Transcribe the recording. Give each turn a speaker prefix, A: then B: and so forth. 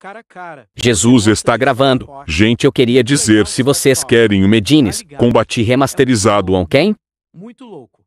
A: cara a cara. Jesus está gravando. Gente, eu queria dizer, se vocês querem o tá Medines,
B: combate
C: é remasterizado a quem?
B: Muito louco.